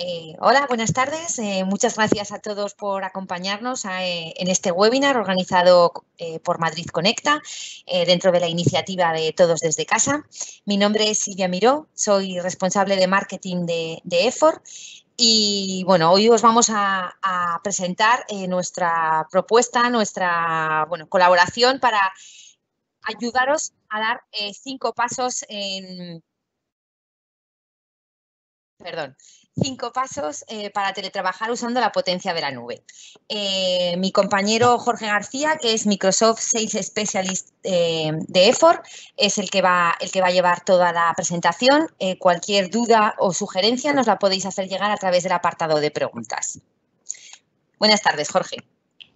Eh, hola, buenas tardes. Eh, muchas gracias a todos por acompañarnos eh, en este webinar organizado por Madrid Conecta dentro de la iniciativa de Todos desde Casa. Mi nombre es Silvia Miró, soy responsable de marketing de, EFOR y bueno, hoy os vamos a, presentar nuestra propuesta, nuestra colaboración para ayudaros a dar cinco pasos en... Perdón, Cinco pasos eh, para teletrabajar usando la potencia de la nube. Eh, mi compañero Jorge García, que es Microsoft Sales Specialist eh, de EFOR, es el que, va, el que va a llevar toda la presentación. cualquier duda o sugerencia nos la podéis hacer llegar a través del apartado de preguntas. Buenas tardes, Jorge.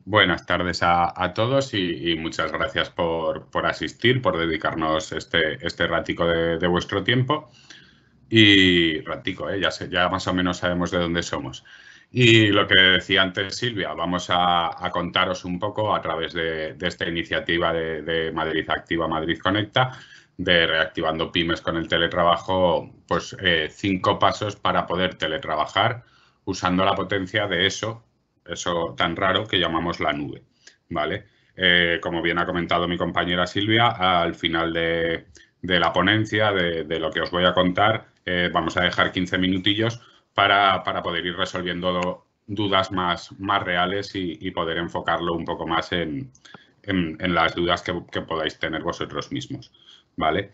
Buenas tardes a, todos y, muchas gracias por, asistir, por dedicarnos este, este ratico de vuestro tiempo y ratico, ¿eh? ya, más o menos sabemos de dónde somos. Y lo que decía antes Silvia, vamos a, contaros un poco a través de, esta iniciativa de, Madrid Activa, Madrid Conecta, de reactivando pymes con el teletrabajo, pues eh, cinco pasos para poder teletrabajar usando la potencia de eso, eso tan raro que llamamos la nube, ¿vale? Eh, como bien ha comentado mi compañera Silvia, al final de, la ponencia, de lo que os voy a contar, eh, vamos a dejar 15 minutillos para, poder ir resolviendo dudas más, reales y, poder enfocarlo un poco más en, las dudas que, podáis tener vosotros mismos. ¿Vale?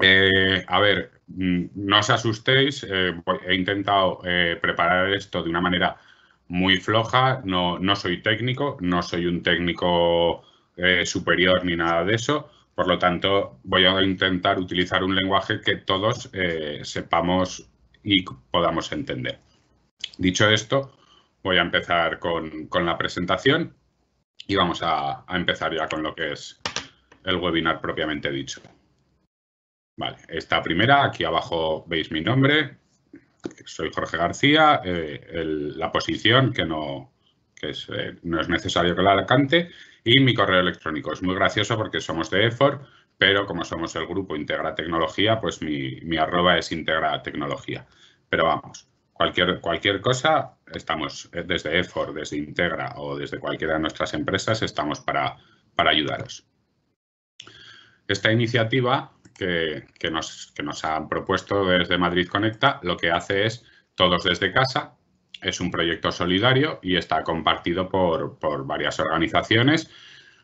Eh, a ver, mm, no os asustéis, eh, he intentado preparar esto de una manera muy floja, no soy técnico, no soy un técnico superior ni nada de eso, por lo tanto, voy a intentar utilizar un lenguaje que todos eh, sepamos y podamos entender. Dicho esto, voy a empezar con, la presentación y vamos a, empezar ya con lo que es el webinar propiamente dicho. Vale, esta primera, aquí abajo veis mi nombre, soy Jorge García, eh, la posición que, no, es, eh, no es necesario que la alcante y mi correo electrónico. Es muy gracioso porque somos de EFOR, pero como somos el grupo Integra Tecnología, pues mi, arroba es Integra Tecnología. Pero vamos, cualquier, cualquier cosa, estamos eh, desde EFOR, desde Integra o desde cualquiera de nuestras empresas, estamos para, para ayudaros. Esta iniciativa que, nos, que nos han propuesto desde Madrid Conecta, lo que hace es todos desde casa, es un proyecto solidario y está compartido por, varias organizaciones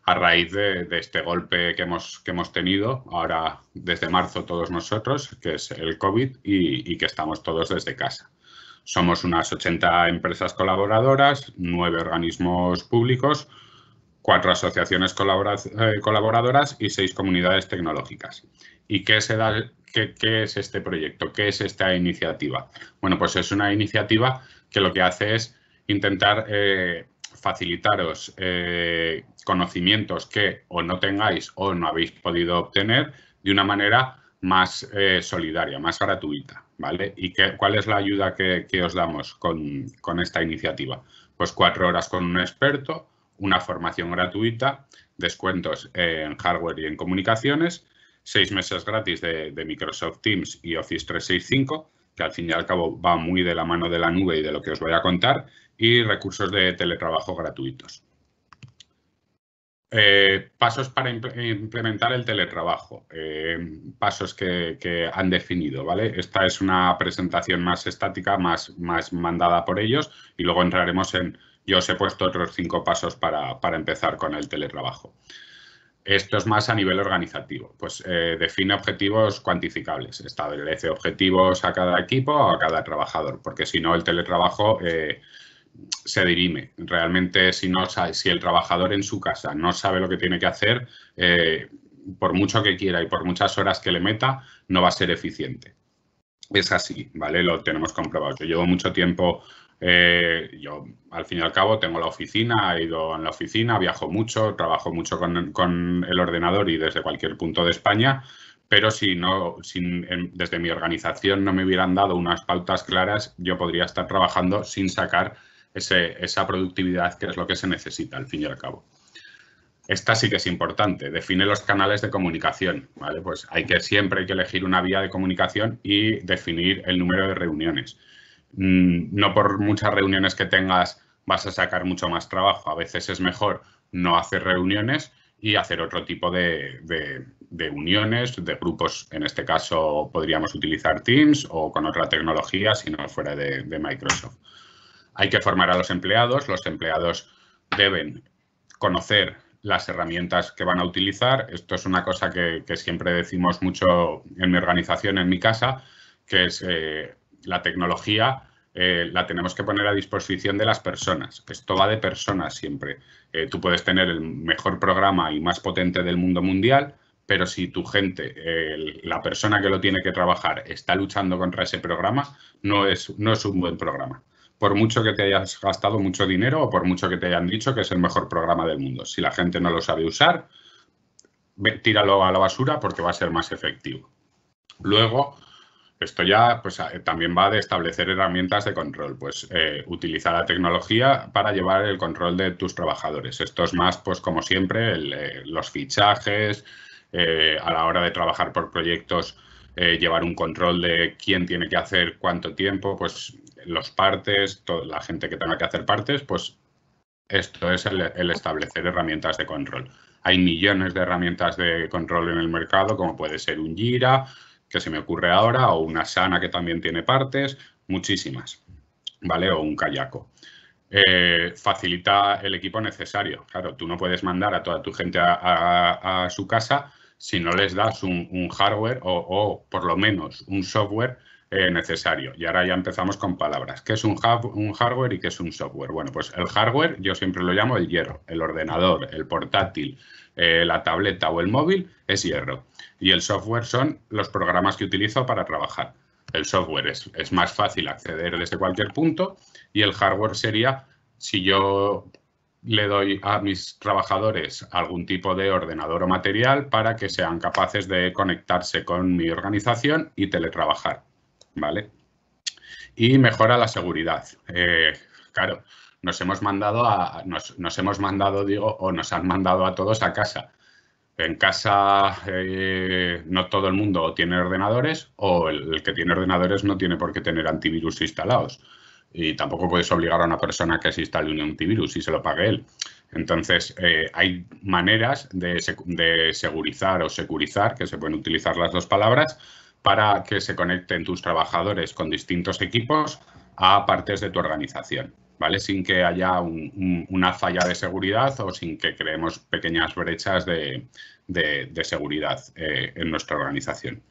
a raíz de, este golpe que hemos, hemos tenido ahora desde marzo todos nosotros, que es el COVID y, que estamos todos desde casa. Somos unas 80 empresas colaboradoras, nueve organismos públicos, cuatro asociaciones eh, colaboradoras y seis comunidades tecnológicas. ¿Y qué, qué es este proyecto? ¿Qué es esta iniciativa? Bueno, pues es una iniciativa que lo que hace es intentar eh, facilitaros eh, conocimientos que o no tengáis o no habéis podido obtener de una manera más eh, solidaria, más gratuita, ¿vale? ¿Y qué, cuál es la ayuda que, os damos con, esta iniciativa? Pues cuatro horas con un experto, una formación gratuita, descuentos en hardware y en comunicaciones, seis meses gratis de, de Microsoft Teams y Office 365, que al fin y al cabo va muy de la mano de la nube y de lo que os voy a contar, y recursos de teletrabajo gratuitos. Eh, pasos para implementar el teletrabajo, eh, pasos que, han definido, ¿vale? Esta es una presentación más estática, más, más mandada por ellos y luego entraremos en, yo os he puesto otros cinco pasos para, para empezar con el teletrabajo. Esto es más a nivel organizativo. Pues eh, define objetivos cuantificables, establece objetivos a cada equipo o a cada trabajador, porque si no el teletrabajo eh, se dirime. Realmente si, no, si el trabajador en su casa no sabe lo que tiene que hacer, eh, por mucho que quiera y por muchas horas que le meta, no va a ser eficiente. Es así, ¿vale? Lo tenemos comprobado. Yo llevo mucho tiempo eh, yo, al fin y al cabo, tengo la oficina, he ido en la oficina, viajo mucho, trabajo mucho con, el ordenador y desde cualquier punto de España, pero si no, desde mi organización no me hubieran dado unas pautas claras, yo podría estar trabajando sin sacar esa productividad que es lo que se necesita al fin y al cabo. Esta sí que es importante, define los canales de comunicación, ¿vale? Pues hay que siempre hay que elegir una vía de comunicación y definir el número de reuniones. Mm, no por muchas reuniones que tengas vas a sacar mucho más trabajo. A veces es mejor no hacer reuniones y hacer otro tipo de, uniones, de grupos. En este caso podríamos utilizar Teams o con otra tecnología si no fuera de, Microsoft. Hay que formar a los empleados. Los empleados deben conocer las herramientas que van a utilizar. Esto es una cosa que, siempre decimos mucho en mi organización, en mi casa, que es eh, la tecnología eh, la tenemos que poner a disposición de las personas. Esto va de personas siempre. Eh, tú puedes tener el mejor programa y más potente del mundo mundial, pero si tu gente, la persona que lo tiene que trabajar, está luchando contra ese programa, no es, no es un buen programa. Por mucho que te hayas gastado mucho dinero o por mucho que te hayan dicho que es el mejor programa del mundo. Si la gente no lo sabe usar, tíralo a la basura porque va a ser más efectivo. Luego, esto ya pues, también va de establecer herramientas de control, pues eh, utilizar la tecnología para llevar el control de tus trabajadores. Esto es más, pues como siempre, eh, los fichajes, eh, a la hora de trabajar por proyectos, llevar un control de quién tiene que hacer cuánto tiempo, pues los partes, toda la gente que tenga que hacer partes, pues esto es el, el establecer herramientas de control. Hay millones de herramientas de control en el mercado, como puede ser un Jira, que se me ocurre ahora, o una sana que también tiene partes, muchísimas, ¿vale? O un kayako. Eh, facilita el equipo necesario. Claro, tú no puedes mandar a toda tu gente a, su casa si no les das un, hardware o, o, por lo menos un software eh, necesario. Y ahora ya empezamos con palabras. ¿Qué es un, hardware y qué es un software? Bueno, pues el hardware yo siempre lo llamo el hierro. El ordenador, el portátil, eh, la tableta o el móvil es hierro. Y el software son los programas que utilizo para trabajar. El software es, es más fácil acceder desde cualquier punto y el hardware sería si yo le doy a mis trabajadores algún tipo de ordenador o material para que sean capaces de conectarse con mi organización y teletrabajar. ¿vale? Y mejora la seguridad. Eh, claro, nos hemos mandado a, nos, hemos mandado, digo, o nos han mandado a todos a casa. En casa eh, no todo el mundo tiene ordenadores o el, que tiene ordenadores no tiene por qué tener antivirus instalados. Y tampoco puedes obligar a una persona que se instale un antivirus y se lo pague él. Entonces, eh, hay maneras de, de segurizar o securizar, que se pueden utilizar las dos palabras, para que se conecten tus trabajadores con distintos equipos a partes de tu organización, ¿vale? Sin que haya una falla de seguridad o sin que creemos pequeñas brechas de, seguridad eh, en nuestra organización.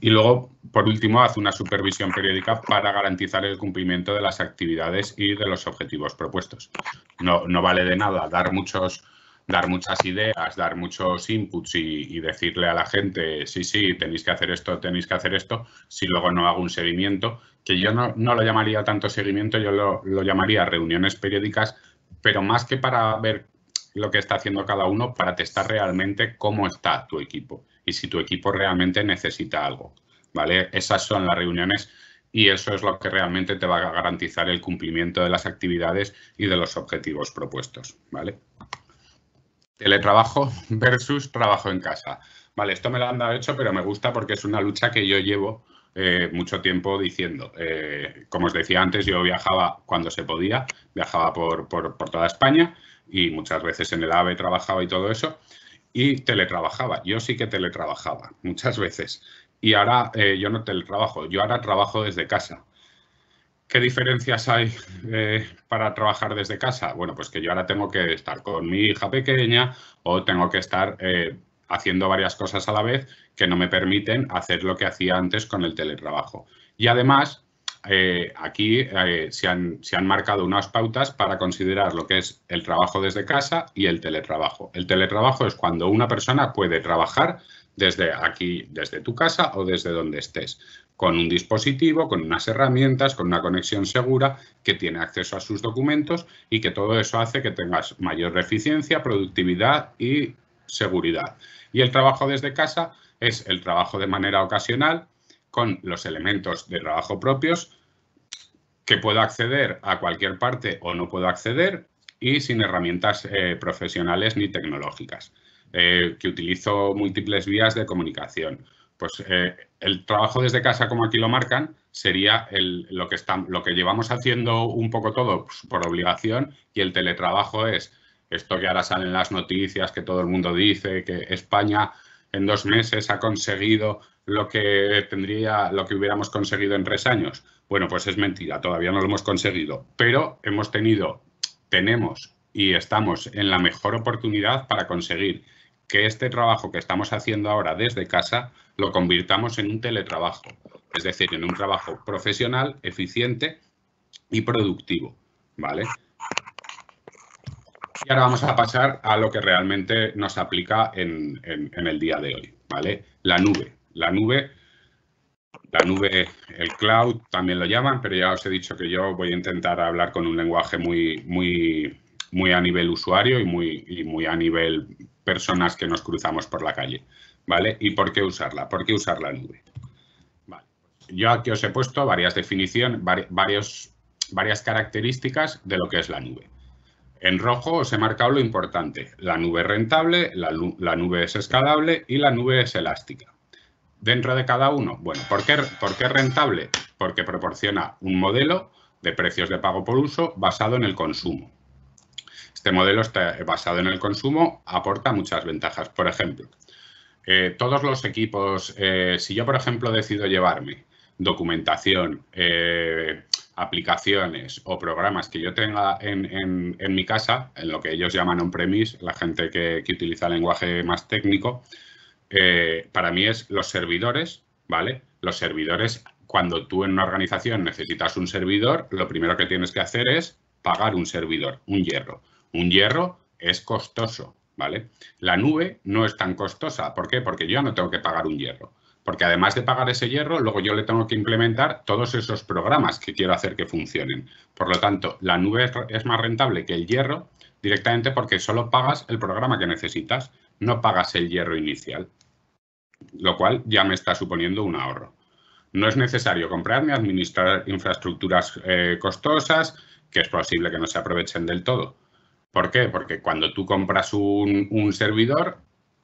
Y luego, por último, haz una supervisión periódica para garantizar el cumplimiento de las actividades y de los objetivos propuestos. No, no vale de nada dar muchos dar muchas ideas, dar muchos inputs y, decirle a la gente, sí, sí, tenéis que hacer esto, tenéis que hacer esto, si luego no hago un seguimiento, que yo no, lo llamaría tanto seguimiento, yo lo, lo, llamaría reuniones periódicas, pero más que para ver lo que está haciendo cada uno, para testar realmente cómo está tu equipo y si tu equipo realmente necesita algo, ¿vale? Esas son las reuniones y eso es lo que realmente te va a garantizar el cumplimiento de las actividades y de los objetivos propuestos, ¿vale? teletrabajo versus trabajo en casa. Vale, esto me lo han dado hecho, pero me gusta porque es una lucha que yo llevo eh, mucho tiempo diciendo. Eh, como os decía antes, yo viajaba cuando se podía, viajaba por, toda España y muchas veces en el AVE trabajaba y todo eso. Y teletrabajaba, yo sí que teletrabajaba muchas veces. Y ahora eh, yo no teletrabajo, yo ahora trabajo desde casa. ¿Qué diferencias hay eh, para trabajar desde casa? Bueno, pues que yo ahora tengo que estar con mi hija pequeña o tengo que estar eh, haciendo varias cosas a la vez que no me permiten hacer lo que hacía antes con el teletrabajo. Y además, eh, aquí se, han, marcado unas pautas para considerar lo que es el trabajo desde casa y el teletrabajo. El teletrabajo es cuando una persona puede trabajar desde aquí, desde tu casa o desde donde estés con un dispositivo, con unas herramientas, con una conexión segura que tiene acceso a sus documentos y que todo eso hace que tengas mayor eficiencia, productividad y seguridad. Y el trabajo desde casa es el trabajo de manera ocasional con los elementos de trabajo propios que puedo acceder a cualquier parte o no puedo acceder y sin herramientas eh, profesionales ni tecnológicas, eh, que utilizo múltiples vías de comunicación pues eh, el trabajo desde casa, como aquí lo marcan, sería lo, que lo que llevamos haciendo un poco todo pues, por obligación y el teletrabajo es esto que ahora salen las noticias, que todo el mundo dice, que España en dos meses ha conseguido lo que tendría, lo que hubiéramos conseguido en tres años. Bueno, pues es mentira, todavía no lo hemos conseguido, pero hemos tenido, tenemos y estamos en la mejor oportunidad para conseguir que este trabajo que estamos haciendo ahora desde casa lo convirtamos en un teletrabajo, es decir, en un trabajo profesional, eficiente y productivo, ¿vale? Y ahora vamos a pasar a lo que realmente nos aplica en, el día de hoy, ¿vale? La nube. La nube la nube, el cloud también lo llaman, pero ya os he dicho que yo voy a intentar hablar con un lenguaje muy, muy, muy a nivel usuario y muy, y muy a nivel personas que nos cruzamos por la calle. ¿Vale? ¿Y por qué usarla? ¿Por qué usar la nube? Yo aquí os he puesto varias definiciones, varios, varias características de lo que es la nube. En rojo os he marcado lo importante. La nube es rentable, la, la, nube es escalable y la nube es elástica. Dentro de cada uno, bueno, ¿por qué, ¿por qué es rentable? Porque proporciona un modelo de precios de pago por uso basado en el consumo. Este modelo está basado en el consumo, aporta muchas ventajas. Por ejemplo, eh, todos los equipos, eh, si yo, por ejemplo, decido llevarme documentación, eh, aplicaciones o programas que yo tenga en, mi casa, en lo que ellos llaman on-premise, la gente que, utiliza lenguaje más técnico, para mí es los servidores, ¿vale? Los servidores, cuando tú en una organización necesitas un servidor, lo primero que tienes que hacer es pagar un servidor, un hierro. Un hierro es costoso, ¿vale? La nube no es tan costosa. ¿Por qué? Porque yo no tengo que pagar un hierro. Porque además de pagar ese hierro, luego yo le tengo que implementar todos esos programas que quiero hacer que funcionen. Por lo tanto, la nube es más rentable que el hierro directamente porque solo pagas el programa que necesitas, no pagas el hierro inicial. Lo cual ya me está suponiendo un ahorro. No es necesario comprar ni administrar infraestructuras eh, costosas, que es posible que no se aprovechen del todo ¿Por qué? Porque cuando tú compras un, servidor,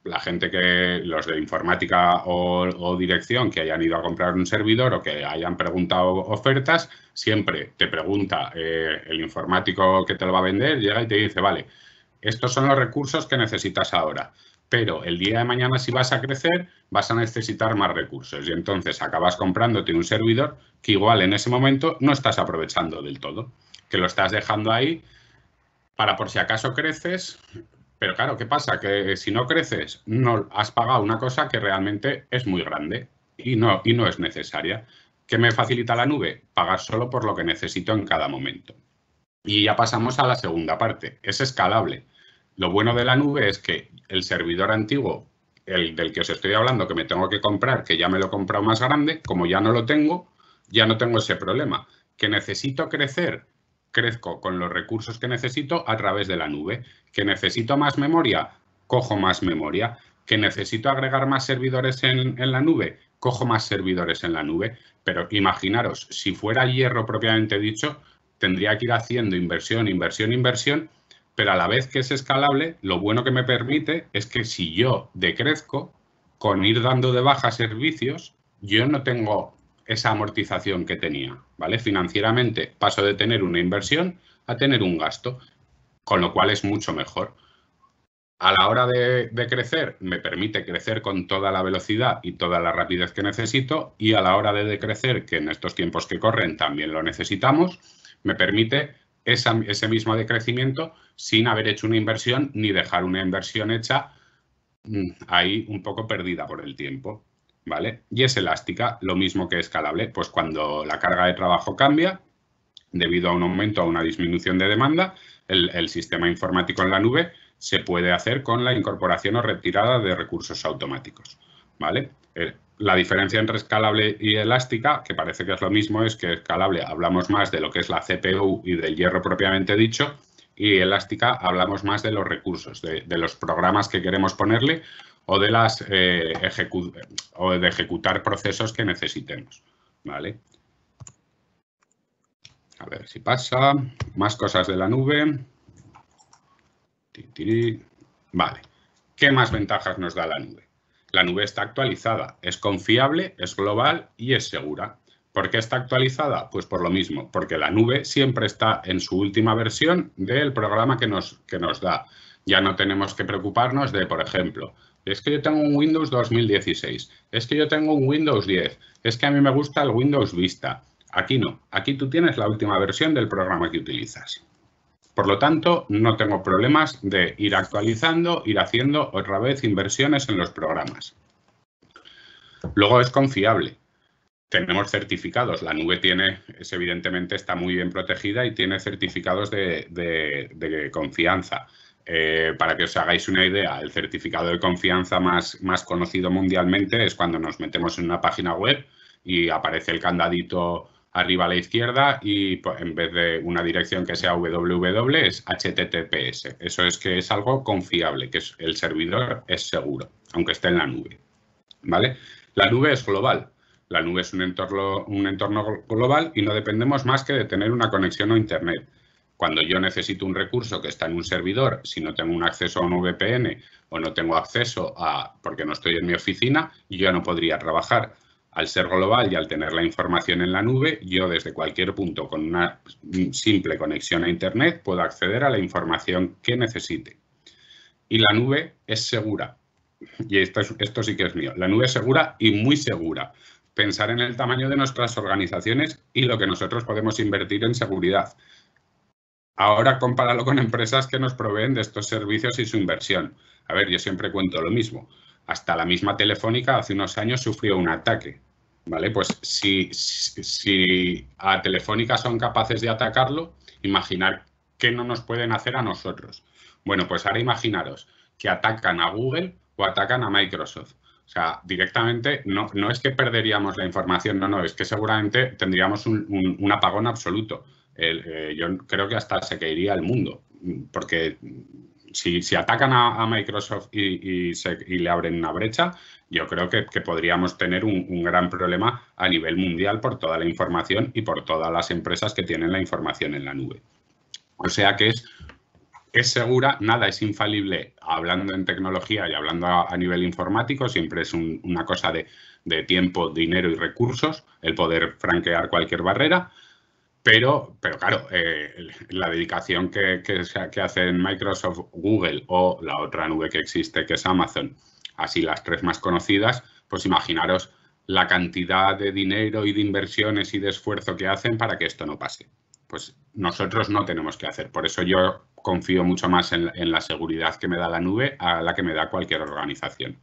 la gente que, los de informática o, dirección que hayan ido a comprar un servidor o que hayan preguntado ofertas, siempre te pregunta eh, el informático que te lo va a vender, llega y te dice, vale, estos son los recursos que necesitas ahora. Pero el día de mañana si vas a crecer vas a necesitar más recursos y entonces acabas comprándote un servidor que igual en ese momento no estás aprovechando del todo, que lo estás dejando ahí para por si acaso creces, pero claro, ¿qué pasa? Que si no creces, no has pagado una cosa que realmente es muy grande y no, y no es necesaria. ¿Qué me facilita la nube? Pagar solo por lo que necesito en cada momento. Y ya pasamos a la segunda parte. Es escalable. Lo bueno de la nube es que el servidor antiguo, el del que os estoy hablando, que me tengo que comprar, que ya me lo he comprado más grande, como ya no lo tengo, ya no tengo ese problema. Que necesito crecer crezco con los recursos que necesito a través de la nube. ¿Que necesito más memoria? Cojo más memoria. ¿Que necesito agregar más servidores en, la nube? Cojo más servidores en la nube. Pero imaginaros, si fuera hierro propiamente dicho, tendría que ir haciendo inversión, inversión, inversión, pero a la vez que es escalable, lo bueno que me permite es que si yo decrezco, con ir dando de baja servicios, yo no tengo esa amortización que tenía, ¿vale? Financieramente paso de tener una inversión a tener un gasto, con lo cual es mucho mejor. A la hora de, crecer, me permite crecer con toda la velocidad y toda la rapidez que necesito y a la hora de decrecer, que en estos tiempos que corren también lo necesitamos, me permite ese mismo decrecimiento sin haber hecho una inversión ni dejar una inversión hecha mm, ahí un poco perdida por el tiempo. ¿vale? Y es elástica, lo mismo que escalable, pues cuando la carga de trabajo cambia, debido a un aumento o una disminución de demanda, el, sistema informático en la nube se puede hacer con la incorporación o retirada de recursos automáticos, ¿vale? Eh, la diferencia entre escalable y elástica, que parece que es lo mismo, es que escalable hablamos más de lo que es la CPU y del hierro propiamente dicho, y elástica hablamos más de los recursos, de los programas que queremos ponerle o de las eh, o de ejecutar procesos que necesitemos. ¿Vale? A ver si pasa. Más cosas de la nube. Vale. ¿Qué más ventajas nos da la nube? La nube está actualizada, es confiable, es global y es segura. ¿Por qué está actualizada? Pues por lo mismo, porque la nube siempre está en su última versión del programa que nos, que nos da. Ya no tenemos que preocuparnos de, por ejemplo, es que yo tengo un Windows 2016, es que yo tengo un Windows 10, es que a mí me gusta el Windows Vista. Aquí no, aquí tú tienes la última versión del programa que utilizas. Por lo tanto, no tengo problemas de ir actualizando, ir haciendo otra vez inversiones en los programas. Luego es confiable. Tenemos certificados. La nube tiene, es, evidentemente, está muy bien protegida y tiene certificados de, de confianza. Eh, para que os hagáis una idea, el certificado de confianza más, conocido mundialmente es cuando nos metemos en una página web y aparece el candadito arriba a la izquierda y en vez de una dirección que sea www es https. Eso es que es algo confiable, que el servidor es seguro, aunque esté en la nube. ¿Vale? La nube es global. La nube es un entorno, un entorno global y no dependemos más que de tener una conexión a Internet. Cuando yo necesito un recurso que está en un servidor, si no tengo un acceso a un VPN o no tengo acceso a, porque no estoy en mi oficina, yo no podría trabajar. Al ser global y al tener la información en la nube, yo desde cualquier punto con una simple conexión a Internet puedo acceder a la información que necesite. Y la nube es segura. Y esto, esto sí que es mío. La nube es segura y muy segura. Pensar en el tamaño de nuestras organizaciones y lo que nosotros podemos invertir en seguridad. Ahora compáralo con empresas que nos proveen de estos servicios y su inversión. A ver, yo siempre cuento lo mismo. Hasta la misma Telefónica hace unos años sufrió un ataque. ¿Vale? Pues si, si a Telefónica son capaces de atacarlo, imaginar qué no nos pueden hacer a nosotros. Bueno, pues ahora imaginaros que atacan a Google o atacan a Microsoft. O sea, directamente no, no es que perderíamos la información, no, no, es que seguramente tendríamos un apagón absoluto. Eh, yo creo que hasta se caería el mundo, porque si, si atacan a, Microsoft y, y, se, y, le abren una brecha, yo creo que, podríamos tener un, gran problema a nivel mundial por toda la información y por todas las empresas que tienen la información en la nube. O sea que es, es segura, nada es infalible. Hablando en tecnología y hablando a, nivel informático, siempre es una cosa de tiempo, dinero y recursos el poder franquear cualquier barrera pero, pero claro, eh, la dedicación que, que, hacen Microsoft, Google o la otra nube que existe, que es Amazon, así las tres más conocidas, pues imaginaros la cantidad de dinero y de inversiones y de esfuerzo que hacen para que esto no pase. Pues nosotros no tenemos que hacer. Por eso yo confío mucho más en la seguridad que me da la nube a la que me da cualquier organización.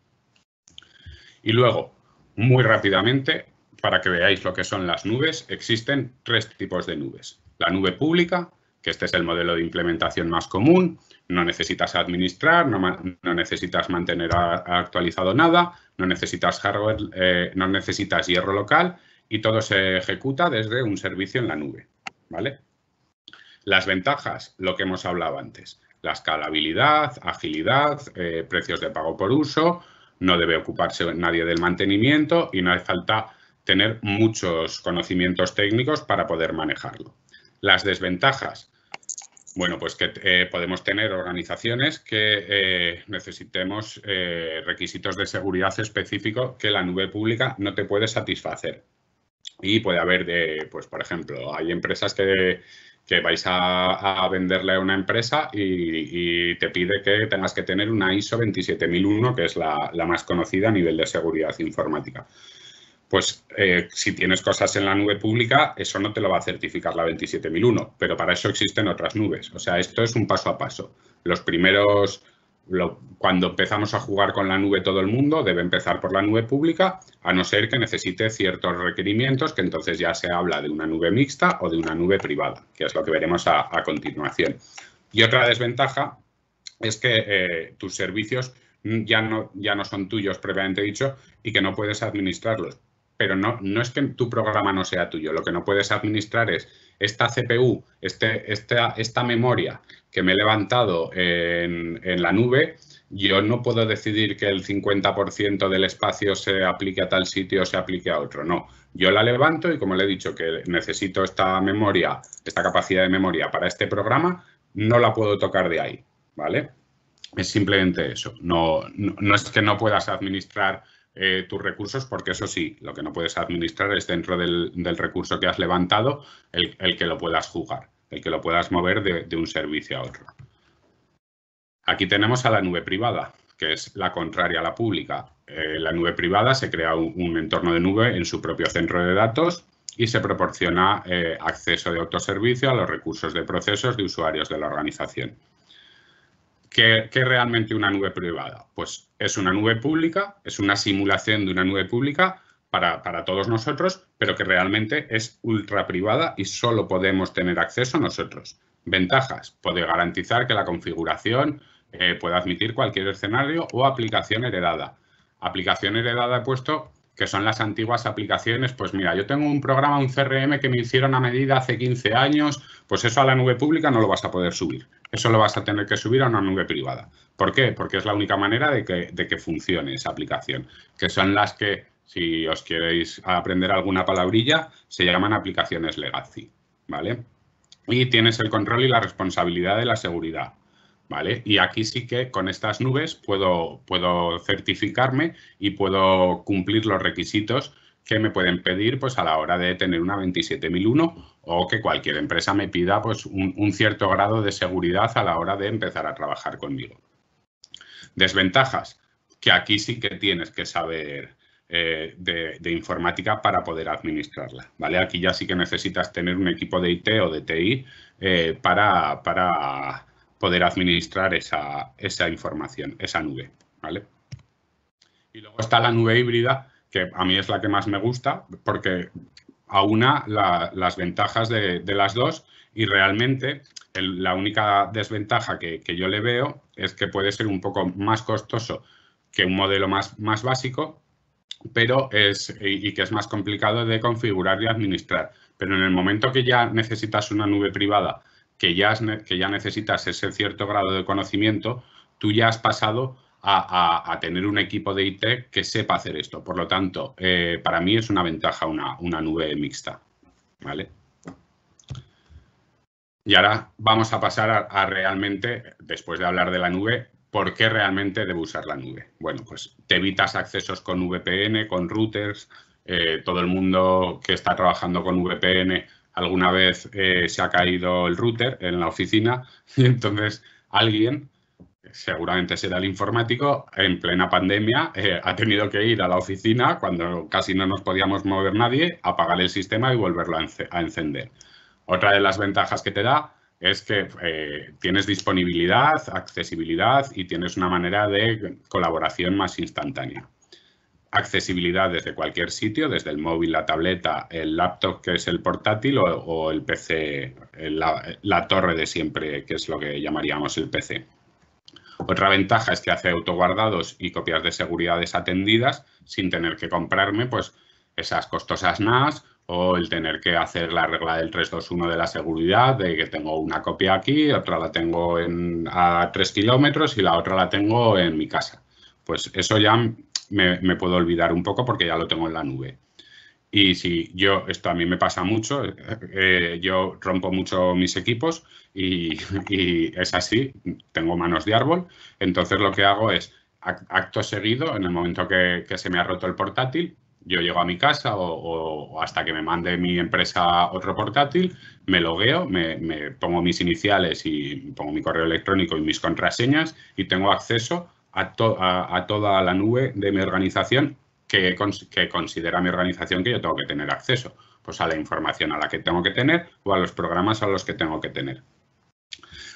Y luego, muy rápidamente, para que veáis lo que son las nubes, existen tres tipos de nubes. La nube pública, que este es el modelo de implementación más común, no necesitas administrar, no, necesitas mantener actualizado nada, no necesitas hardware, eh, no necesitas hierro local y todo se ejecuta desde un servicio en la nube. ¿vale? Las ventajas, lo que hemos hablado antes, la escalabilidad, agilidad, eh, precios de pago por uso, no debe ocuparse nadie del mantenimiento y no hay falta tener muchos conocimientos técnicos para poder manejarlo. Las desventajas. Bueno, pues que eh, podemos tener organizaciones que eh, necesitemos eh, requisitos de seguridad específicos que la nube pública no te puede satisfacer. Y puede haber, de, pues por ejemplo, hay empresas que, vais a, venderle a una empresa y, te pide que tengas que tener una ISO 27001, que es la más conocida a nivel de seguridad informática pues eh, si tienes cosas en la nube pública, eso no te lo va a certificar la 27001, pero para eso existen otras nubes. O sea, esto es un paso a paso. Los primeros, cuando empezamos a jugar con la nube todo el mundo, debe empezar por la nube pública, a no ser que necesite ciertos requerimientos, que entonces ya se habla de una nube mixta o de una nube privada, que es lo que veremos a, continuación. Y otra desventaja es que eh, tus servicios ya no, ya no son tuyos previamente dicho y que no puedes administrarlos pero no, no es que tu programa no sea tuyo. Lo que no puedes administrar es esta CPU, este, esta, esta memoria que me he levantado en, la nube, yo no puedo decidir que el 50% del espacio se aplique a tal sitio o se aplique a otro. No, yo la levanto y como le he dicho que necesito esta memoria, esta capacidad de memoria para este programa, no la puedo tocar de ahí, ¿vale? Es simplemente eso. no, no es que no puedas administrar eh, tus recursos, porque eso sí, lo que no puedes administrar es dentro del, recurso que has levantado el, que lo puedas jugar, el que lo puedas mover de, un servicio a otro. Aquí tenemos a la nube privada, que es la contraria a la pública. Eh, la nube privada se crea un, entorno de nube en su propio centro de datos y se proporciona eh, acceso de autoservicio a los recursos de procesos de usuarios de la organización. ¿Qué, es realmente una nube privada? Pues es una nube pública, es una simulación de una nube pública para, para todos nosotros, pero que realmente es ultra privada y solo podemos tener acceso nosotros. Ventajas, puede garantizar que la configuración eh, pueda admitir cualquier escenario o aplicación heredada. Aplicación heredada he puesto que son las antiguas aplicaciones, pues mira, yo tengo un programa, un CRM que me hicieron a medida hace 15 años, pues eso a la nube pública no lo vas a poder subir eso lo vas a tener que subir a una nube privada. ¿Por qué? Porque es la única manera de que, funcione esa aplicación, que son las que, si os queréis aprender alguna palabrilla, se llaman aplicaciones legacy, ¿vale? Y tienes el control y la responsabilidad de la seguridad, ¿vale? Y aquí sí que con estas nubes puedo, puedo certificarme y puedo cumplir los requisitos que me pueden pedir pues, a la hora de tener una 27001 o que cualquier empresa me pida pues, un, cierto grado de seguridad a la hora de empezar a trabajar conmigo. Desventajas, que aquí sí que tienes que saber eh, de, informática para poder administrarla. ¿vale? Aquí ya sí que necesitas tener un equipo de IT o de TI eh, para, poder administrar esa, esa información, esa nube. ¿vale? Y luego está la nube híbrida, que a mí es la que más me gusta, porque a una las ventajas de, las dos y realmente la única desventaja que, yo le veo es que puede ser un poco más costoso que un modelo más, más básico, pero es y, que es más complicado de configurar y administrar. Pero en el momento que ya necesitas una nube privada, que ya, que ya necesitas ese cierto grado de conocimiento, tú ya has pasado a, tener un equipo de IT que sepa hacer esto. Por lo tanto, eh, para mí es una ventaja una, nube mixta. ¿vale? Y ahora vamos a pasar a, realmente, después de hablar de la nube, ¿por qué realmente debo usar la nube? Bueno, pues te evitas accesos con VPN, con routers. Eh, todo el mundo que está trabajando con VPN alguna vez eh, se ha caído el router en la oficina y entonces alguien seguramente será el informático, en plena pandemia eh, ha tenido que ir a la oficina cuando casi no nos podíamos mover nadie, apagar el sistema y volverlo a encender. Otra de las ventajas que te da es que eh, tienes disponibilidad, accesibilidad y tienes una manera de colaboración más instantánea. Accesibilidad desde cualquier sitio, desde el móvil, la tableta, el laptop que es el portátil o, el PC, la, torre de siempre que es lo que llamaríamos el PC. Otra ventaja es que hace autoguardados y copias de seguridad desatendidas sin tener que comprarme pues esas costosas NAS o el tener que hacer la regla del 321 de la seguridad, de que tengo una copia aquí, otra la tengo en, a 3 kilómetros y la otra la tengo en mi casa. Pues eso ya me puedo olvidar un poco porque ya lo tengo en la nube. Y si yo, esto a mí me pasa mucho, eh, yo rompo mucho mis equipos y, es así, tengo manos de árbol, entonces lo que hago es acto seguido, en el momento que, se me ha roto el portátil, yo llego a mi casa o, hasta que me mande mi empresa otro portátil, me logueo, me, pongo mis iniciales y pongo mi correo electrónico y mis contraseñas y tengo acceso a, toda la nube de mi organización que, considera mi organización que yo tengo que tener acceso. Pues a la información a la que tengo que tener o a los programas a los que tengo que tener.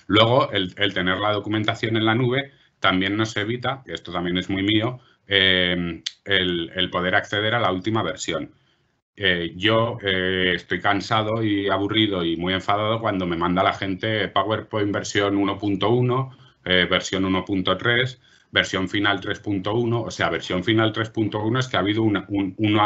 Luego, el, tener la documentación en la nube también nos evita, y esto también es muy mío, em, el, poder acceder a la última versión. Eh, yo eh, estoy cansado y aburrido y muy enfadado cuando me manda la gente PowerPoint versión 1.1, eh, versión 1.3, versión final 3.1, o sea, versión final 3.1 es que ha habido una,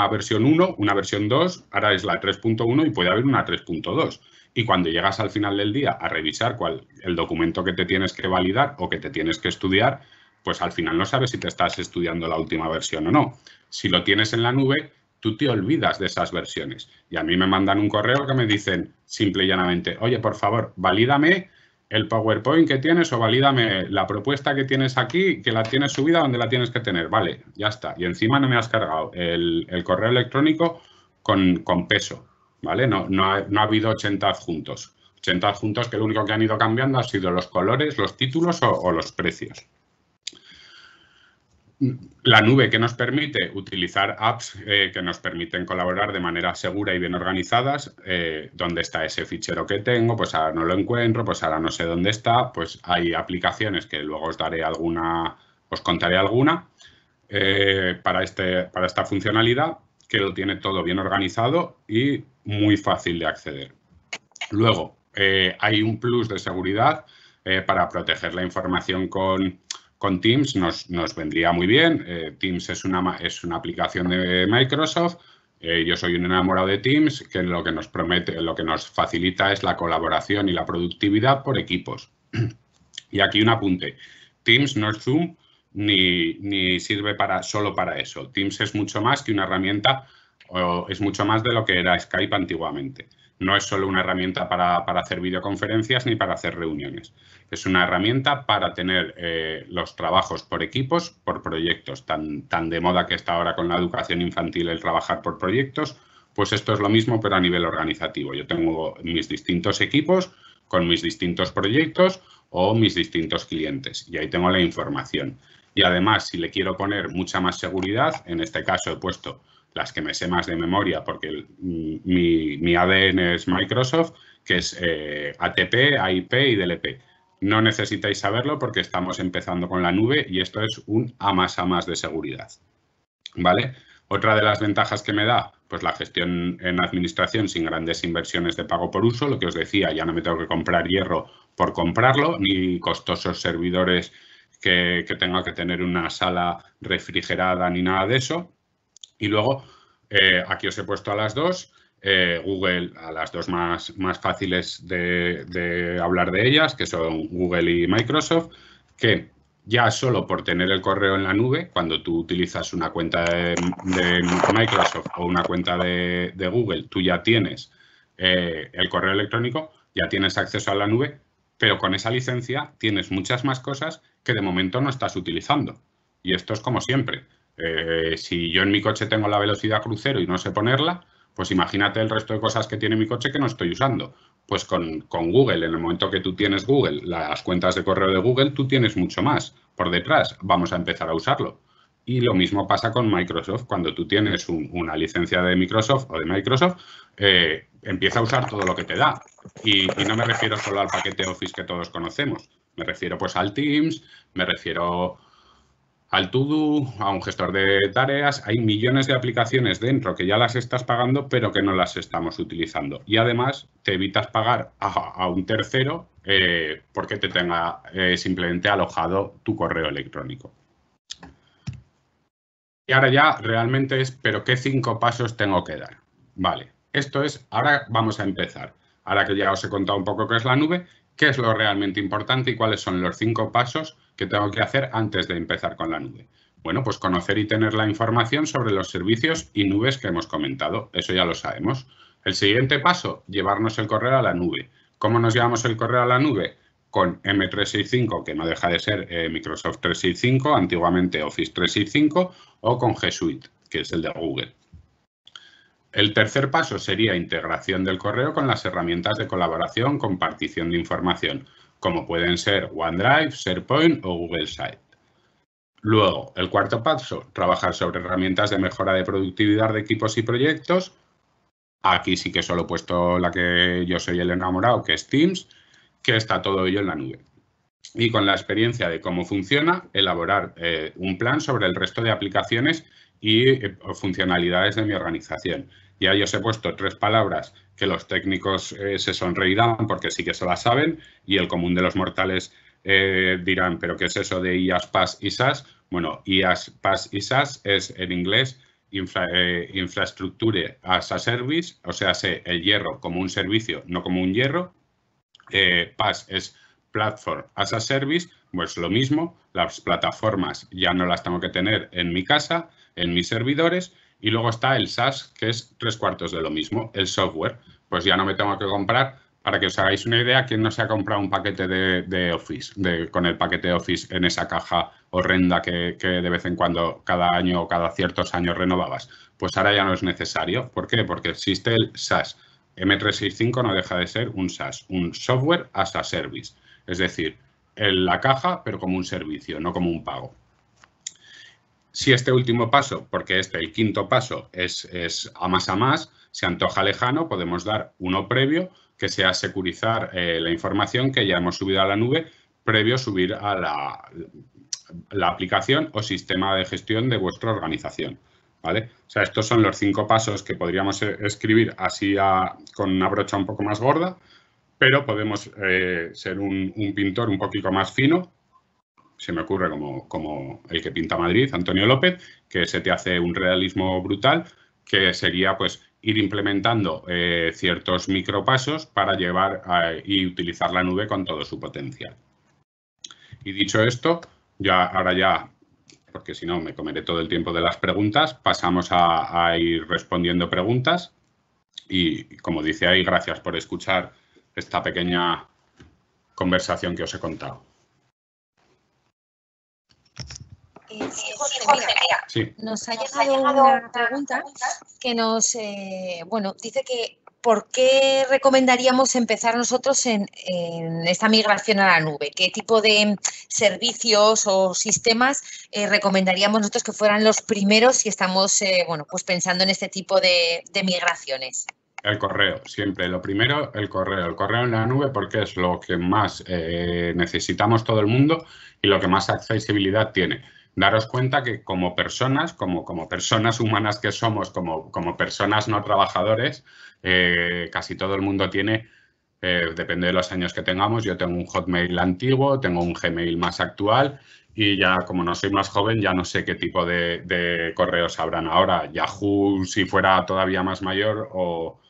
versión 1, una versión 2, ahora es la 3.1 y puede haber una 3.2. Y cuando llegas al final del día a revisar cuál, el documento que te tienes que validar o que te tienes que estudiar, pues al final no sabes si te estás estudiando la última versión o no. Si lo tienes en la nube, tú te olvidas de esas versiones. Y a mí me mandan un correo que me dicen simple y llanamente, oye, por favor, valídame el PowerPoint que tienes o valídame la propuesta que tienes aquí, que la tienes subida donde la tienes que tener. Vale, ya está. Y encima no me has cargado el, correo electrónico con, peso, ¿vale? No, no, ha, no ha habido 80 adjuntos. 80 adjuntos que lo único que han ido cambiando ha sido los colores, los títulos o los precios la nube que nos permite utilizar apps eh, que nos permiten colaborar de manera segura y bien organizadas. Eh, ¿Dónde está ese fichero que tengo? Pues ahora no lo encuentro, pues ahora no sé dónde está. Pues hay aplicaciones que luego os daré alguna, os contaré alguna eh, para, este, para esta funcionalidad que lo tiene todo bien organizado y muy fácil de acceder. Luego, hay un plus de seguridad para proteger la información con con Teams nos, vendría muy bien. Eh, Teams es una, es una aplicación de Microsoft. Eh, yo soy un enamorado de Teams, que lo que nos promete, lo que nos facilita es la colaboración y la productividad por equipos. Y aquí un apunte. Teams no es Zoom ni, sirve para, solo para eso. Teams es mucho más que una herramienta o es mucho más de lo que era Skype antiguamente. No es solo una herramienta para, hacer videoconferencias ni para hacer reuniones. Es una herramienta para tener eh, los trabajos por equipos, por proyectos, tan, tan de moda que está ahora con la educación infantil el trabajar por proyectos, pues esto es lo mismo pero a nivel organizativo. Yo tengo mis distintos equipos con mis distintos proyectos o mis distintos clientes y ahí tengo la información y además si le quiero poner mucha más seguridad, en este caso he puesto las que me sé más de memoria porque mm, mi, ADN es Microsoft, que es eh, ATP, AIP y DLP. No necesitáis saberlo porque estamos empezando con la nube y esto es un A más A más de seguridad. ¿Vale? Otra de las ventajas que me da, pues la gestión en administración sin grandes inversiones de pago por uso, lo que os decía, ya no me tengo que comprar hierro por comprarlo, ni costosos servidores que, tenga que tener una sala refrigerada ni nada de eso. Y luego, eh, aquí os he puesto a las dos, eh, Google, a las dos más, fáciles de, hablar de ellas, que son Google y Microsoft, que ya solo por tener el correo en la nube, cuando tú utilizas una cuenta de, Microsoft o una cuenta de, Google, tú ya tienes eh, el correo electrónico, ya tienes acceso a la nube, pero con esa licencia tienes muchas más cosas que de momento no estás utilizando. Y esto es como siempre. Eh, si yo en mi coche tengo la velocidad crucero y no sé ponerla, pues imagínate el resto de cosas que tiene mi coche que no estoy usando. Pues con, con, Google, en el momento que tú tienes Google, las cuentas de correo de Google, tú tienes mucho más por detrás. Vamos a empezar a usarlo. Y lo mismo pasa con Microsoft. Cuando tú tienes una licencia de Microsoft o de Microsoft, eh, empieza a usar todo lo que te da. Y, y no me refiero solo al paquete Office que todos conocemos, me refiero pues al Teams, me refiero al Todo, a un gestor de tareas. Hay millones de aplicaciones dentro que ya las estás pagando, pero que no las estamos utilizando. Y además te evitas pagar a, un tercero eh, porque te tenga eh, simplemente alojado tu correo electrónico. Y ahora ya realmente es, pero ¿qué cinco pasos tengo que dar? Vale, esto es, ahora vamos a empezar. Ahora que ya os he contado un poco qué es la nube, qué es lo realmente importante y cuáles son los cinco pasos que tengo que hacer antes de empezar con la nube. Bueno, pues conocer y tener la información sobre los servicios y nubes que hemos comentado, eso ya lo sabemos. El siguiente paso, llevarnos el correo a la nube. ¿Cómo nos llevamos el correo a la nube? Con M365, que no deja de ser eh, Microsoft 365, antiguamente Office 365, o con G Suite, que es el de Google. El tercer paso sería integración del correo con las herramientas de colaboración, compartición de información, como pueden ser OneDrive, SharePoint o Google Site. Luego, el cuarto paso, trabajar sobre herramientas de mejora de productividad de equipos y proyectos. Aquí sí que solo he puesto la que yo soy el enamorado, que es Teams, que está todo ello en la nube. Y con la experiencia de cómo funciona, elaborar eh, un plan sobre el resto de aplicaciones y eh, funcionalidades de mi organización. Ya yo os he puesto tres palabras que los técnicos eh, se sonreirán porque sí que se las saben y el común de los mortales eh, dirán, pero ¿qué es eso de IAS, PAS y SAS? Bueno, IAS, PAS y SAS es en inglés Infrastructure as a service, o sea, sé el hierro como un servicio, no como un hierro. PAS es platform as a service, pues lo mismo, las plataformas ya no las tengo que tener en mi casa en mis servidores y luego está el SaaS, que es tres cuartos de lo mismo, el software. Pues ya no me tengo que comprar, para que os hagáis una idea, ¿quién no se ha comprado un paquete de, Office, con el paquete Office en esa caja horrenda que, que, de vez en cuando, cada año o cada ciertos años renovabas? Pues ahora ya no es necesario. ¿Por qué? Porque existe el SaaS. M365 no deja de ser un SaaS, un software as service. Es decir, en la caja, pero como un servicio, no como un pago. Si este último paso, porque este, el quinto paso, es, es a más a más, se antoja lejano, podemos dar uno previo, que sea securizar eh, la información que ya hemos subido a la nube, previo subir a la, la aplicación o sistema de gestión de vuestra organización. ¿Vale? O sea, estos son los cinco pasos que podríamos eh, escribir así con una brocha un poco más gorda, pero podemos eh, ser un, un pintor un poquito más fino se me ocurre como, como el que pinta Madrid, Antonio López, que se te hace un realismo brutal, que sería pues ir implementando eh, ciertos micropasos para llevar y utilizar la nube con todo su potencial. Y dicho esto, ya ahora ya, porque si no me comeré todo el tiempo de las preguntas, pasamos a ir respondiendo preguntas. Y como dice ahí, gracias por escuchar esta pequeña conversación que os he contado. nos ha llegado una pregunta que nos, eh, bueno, dice que ¿por qué recomendaríamos empezar nosotros en, esta migración a la nube? ¿Qué tipo de servicios o sistemas eh, recomendaríamos nosotros que fueran los primeros si estamos eh, bueno, pues pensando en este tipo de, migraciones? El correo, siempre. Lo primero, el correo. El correo en la nube porque es lo que más necesitamos todo el mundo y lo que más accesibilidad tiene daros cuenta que como personas, como, como personas humanas que somos, como, como personas no trabajadores, eh, casi todo el mundo tiene, eh, depende de los años que tengamos, yo tengo un Hotmail antiguo, tengo un Gmail más actual y ya como no soy más joven, ya no sé qué tipo de, correos habrán ahora, Yahoo si fuera todavía más mayor o,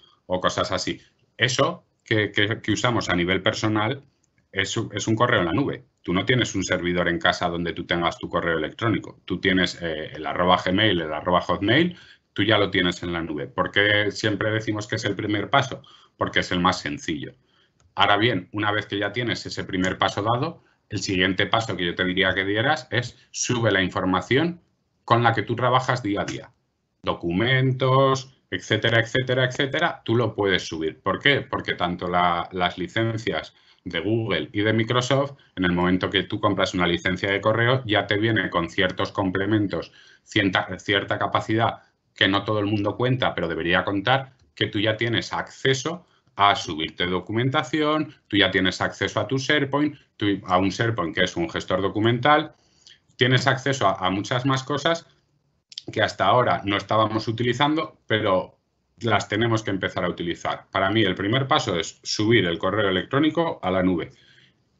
cosas así. Eso que usamos a nivel personal es, un correo en la nube. Tú no tienes un servidor en casa donde tú tengas tu correo electrónico. Tú tienes eh, el arroba Gmail, el arroba Hotmail, tú ya lo tienes en la nube. ¿Por qué siempre decimos que es el primer paso? Porque es el más sencillo. Ahora bien, una vez que ya tienes ese primer paso dado, el siguiente paso que yo te diría que dieras es sube la información con la que tú trabajas día a día. Documentos, etcétera, etcétera, etcétera, tú lo puedes subir. ¿Por qué? Porque tanto las licencias de Google y de Microsoft, en el momento que tú compras una licencia de correo, ya te viene con ciertos complementos, cierta, cierta capacidad que no todo el mundo cuenta, pero debería contar, que tú ya tienes acceso a subirte documentación, tú ya tienes acceso a tu SharePoint, a un SharePoint que es un gestor documental, tienes acceso a muchas más cosas que hasta ahora no estábamos utilizando, pero las tenemos que empezar a utilizar. Para mí el primer paso es subir el correo electrónico a la nube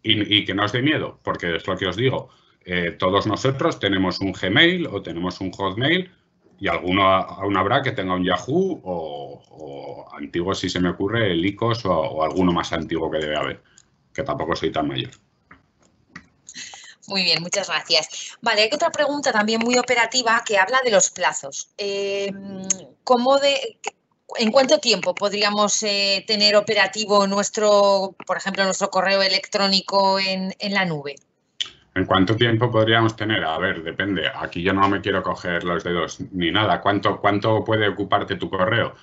y, que no os dé miedo, porque es lo que os digo. Eh, todos nosotros tenemos un Gmail o tenemos un Hotmail y alguno aún habrá que tenga un Yahoo o, antiguo, si se me ocurre, el ICOS o, alguno más antiguo que debe haber, que tampoco soy tan mayor. Muy bien, muchas gracias. Vale, hay otra pregunta también muy operativa que habla de los plazos. Eh, ¿Cómo de ¿En cuánto tiempo podríamos eh, tener operativo nuestro, por ejemplo, nuestro correo electrónico en, la nube? ¿En cuánto tiempo podríamos tener? A ver, depende. Aquí yo no me quiero coger los dedos ni nada. ¿Cuánto, cuánto puede ocuparte tu correo?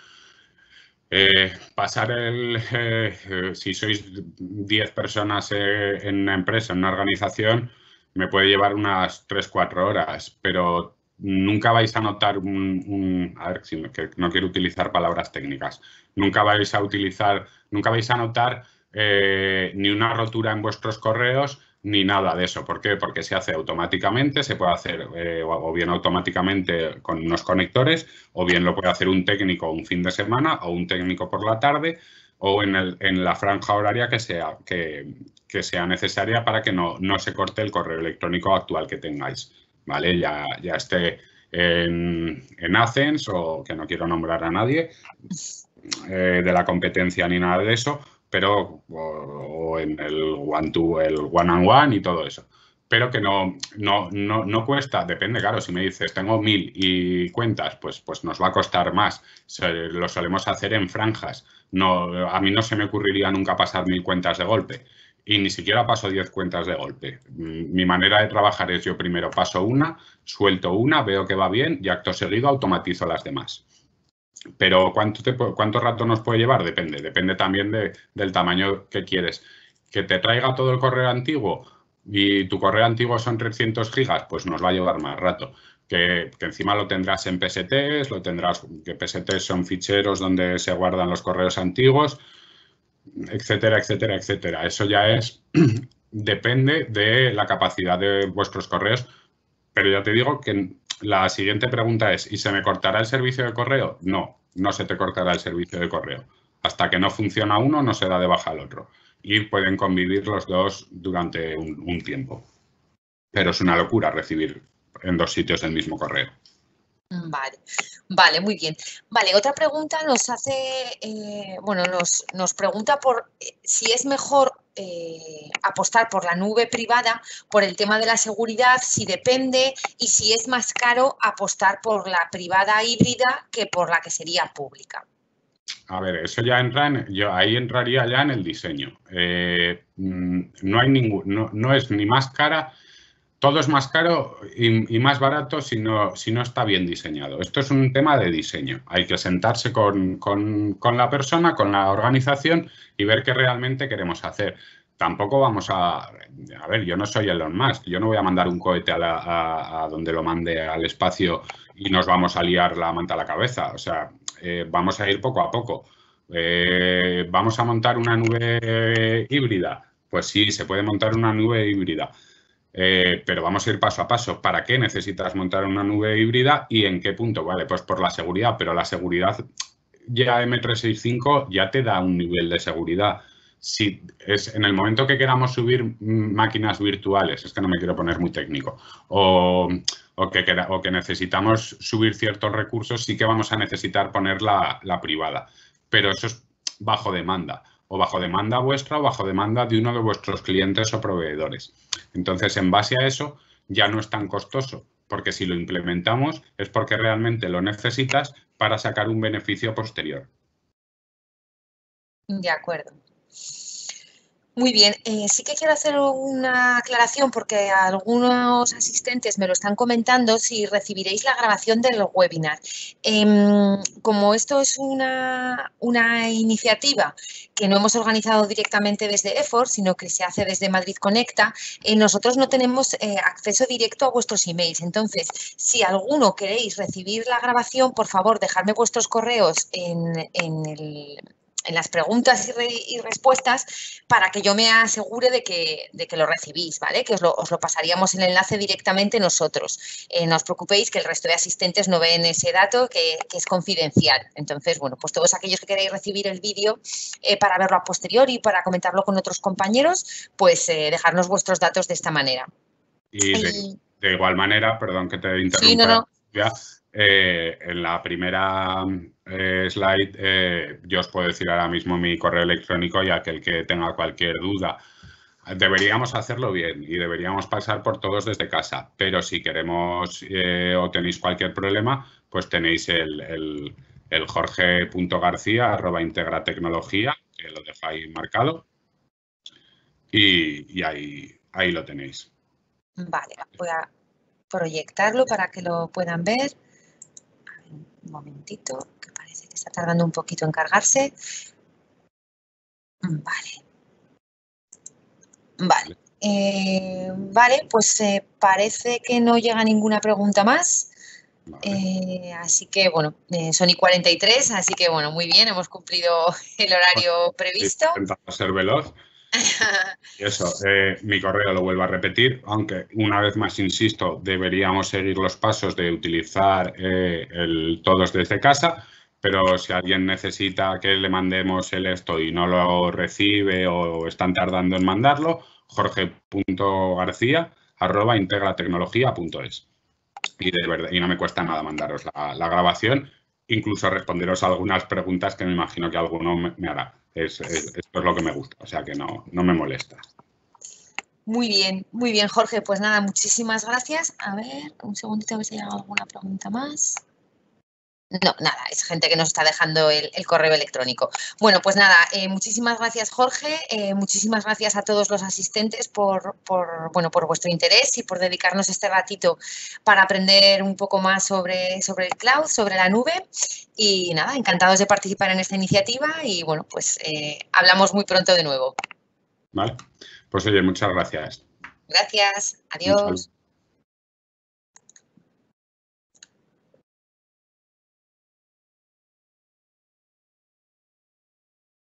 Eh, pasar el, eh, si sois 10 personas en una empresa, en una organización, me puede llevar unas 3-4 horas, pero nunca vais a notar un, a ver, si no, quiero utilizar palabras técnicas, nunca vais a utilizar, nunca vais a notar eh, ni una rotura en vuestros correos ni nada de eso. ¿Por qué? Porque se hace automáticamente, se puede hacer eh, o bien automáticamente con unos conectores, o bien lo puede hacer un técnico un fin de semana o un técnico por la tarde o en, la franja horaria que sea, que, sea necesaria para que no se corte el correo electrónico actual que tengáis. ¿vale? Ya, ya esté en, en Athens o que no quiero nombrar a nadie eh, de la competencia ni nada de eso, pero o, en el one to el one on one y todo eso. Pero que no, no, no, cuesta, depende, claro, si me dices tengo mil y cuentas, pues, pues nos va a costar más. lo solemos hacer en franjas. No, a mí no se me ocurriría nunca pasar mil cuentas de golpe y ni siquiera paso 10 cuentas de golpe. Mi manera de trabajar es yo primero paso una, suelto una, veo que va bien y acto seguido automatizo las demás. Pero ¿cuánto, rato nos puede llevar? Depende, depende también del tamaño que quieres. ¿Que te traiga todo el correo antiguo y tu correo antiguo son 300 gigas? Pues nos va a llevar más rato. Que, que, encima lo tendrás en PSTs, lo tendrás, que PSTs son ficheros donde se guardan los correos antiguos, etcétera, etcétera, etcétera. Eso ya es, depende de la capacidad de vuestros correos, pero ya te digo que la siguiente pregunta es, ¿y se me cortará el servicio de correo? No, no se te cortará el servicio de correo. Hasta que no funciona uno, no se da de baja al otro. Y pueden convivir los dos durante un, un tiempo. Pero es una locura recibir en dos sitios el mismo correo. Vale, vale, muy bien. Vale, otra pregunta nos hace, eh, bueno, nos, nos, pregunta por eh, si es mejor eh, apostar por la nube privada, por el tema de la seguridad, si depende y si es más caro apostar por la privada híbrida que por la que sería pública. A ver, eso ya entra yo ahí entraría ya en el diseño. Mm, no hay ningún, no, no es ni más cara todo es más caro y, más barato si no, si no está bien diseñado. Esto es un tema de diseño. Hay que sentarse con, la persona, con la organización y ver qué realmente queremos hacer. Tampoco vamos a... A ver, yo no soy Elon Musk. Yo no voy a mandar un cohete a, donde lo mande al espacio y nos vamos a liar la manta a la cabeza. O sea, eh, vamos a ir poco a poco. Eh, ¿Vamos a montar una nube híbrida? Pues sí, se puede montar una nube híbrida. Eh, pero vamos a ir paso a paso. ¿Para qué necesitas montar una nube híbrida y en qué punto? Vale, pues por la seguridad, pero la seguridad ya M365 ya te da un nivel de seguridad. Si es en el momento que queramos subir máquinas virtuales, es que no me quiero poner muy técnico, o, que, necesitamos subir ciertos recursos, sí que vamos a necesitar poner la privada, pero eso es bajo demanda o bajo demanda vuestra o bajo demanda de uno de vuestros clientes o proveedores. Entonces, en base a eso, ya no es tan costoso, porque si lo implementamos es porque realmente lo necesitas para sacar un beneficio posterior. De acuerdo. Muy bien, eh, sí que quiero hacer una aclaración porque algunos asistentes me lo están comentando si recibiréis la grabación del webinar. Em, como esto es una, iniciativa que no hemos organizado directamente desde EFOR, sino que se hace desde Madrid Conecta, eh, nosotros no tenemos eh, acceso directo a vuestros emails. Entonces, si alguno queréis recibir la grabación, por favor, dejadme vuestros correos en, en el en las preguntas y, respuestas para que yo me asegure de que, de que lo recibís, ¿vale? Que os lo, pasaríamos en pasaríamos el enlace directamente nosotros. Eh, no os preocupéis que el resto de asistentes no ven ese dato que, es confidencial. Entonces, bueno, pues todos aquellos que queréis recibir el vídeo eh, para verlo a posteriori, y para comentarlo con otros compañeros, pues eh, dejarnos vuestros datos de esta manera. Y de, igual manera, perdón que te interrumpa, sí, no, en la primera eh, slide, eh, yo os puedo decir ahora mismo mi correo electrónico y aquel que tenga cualquier duda. Deberíamos hacerlo bien y deberíamos pasar por todos desde casa, pero si queremos eh, o tenéis cualquier problema, pues tenéis el, el, el jorge.garcía arroba integratecnología, que lo dejo ahí marcado, y, ahí, ahí lo tenéis. Vale, voy a proyectarlo para que lo puedan ver. Un momentito. Está tardando un poquito en cargarse. Vale. Vale. Eh, vale, pues eh, parece que no llega ninguna pregunta más. Eh, así que bueno, son y 43, así que bueno, muy bien, hemos cumplido el horario previsto. Intentando ser veloz. y eso, mi correo lo vuelvo a repetir, aunque una vez más insisto, deberíamos seguir los pasos de utilizar el todos desde casa pero si alguien necesita que le mandemos el esto y no lo recibe o están tardando en mandarlo, jorge.garcía arroba Y de verdad, y no me cuesta nada mandaros la, grabación, incluso responderos algunas preguntas que me imagino que alguno me, hará. es, esto es lo que me gusta, o sea que no, no me molesta. Muy bien, muy bien, Jorge. Pues nada, muchísimas gracias. A ver, un segundito a ver si hay alguna pregunta más. No, nada, es gente que nos está dejando el, correo electrónico. Bueno, pues nada, eh, muchísimas gracias Jorge, eh, muchísimas gracias a todos los asistentes por, por, bueno, por vuestro interés y por dedicarnos este ratito para aprender un poco más sobre, sobre el cloud, sobre la nube. Y nada, encantados de participar en esta iniciativa y bueno, pues eh, hablamos muy pronto de nuevo. Vale, pues oye, muchas gracias. Gracias, adiós.